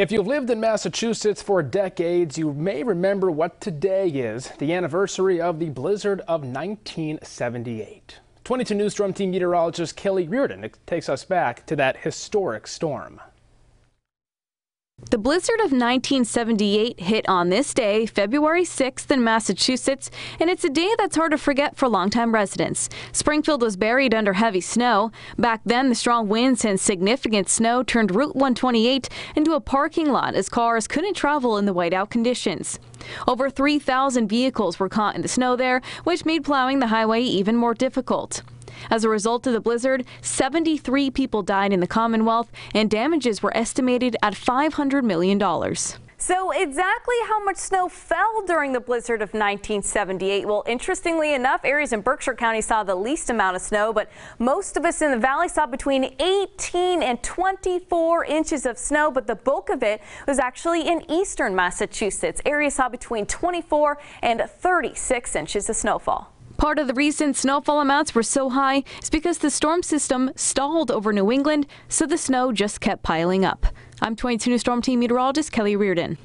If you've lived in Massachusetts for decades, you may remember what today is, the anniversary of the blizzard of 1978. 22 News Storm Team meteorologist Kelly Reardon takes us back to that historic storm. The blizzard of 1978 hit on this day, February 6th, in Massachusetts, and it's a day that's hard to forget for longtime residents. Springfield was buried under heavy snow. Back then, the strong winds and significant snow turned Route 128 into a parking lot as cars couldn't travel in the whiteout conditions. Over 3,000 vehicles were caught in the snow there, which made plowing the highway even more difficult. As a result of the blizzard, 73 people died in the Commonwealth, and damages were estimated at $500 million. So exactly how much snow fell during the blizzard of 1978? Well, interestingly enough, areas in Berkshire County saw the least amount of snow, but most of us in the valley saw between 18 and 24 inches of snow, but the bulk of it was actually in eastern Massachusetts. Areas saw between 24 and 36 inches of snowfall. Part of the reason snowfall amounts were so high is because the storm system stalled over New England, so the snow just kept piling up. I'm 22 News Storm Team meteorologist Kelly Reardon.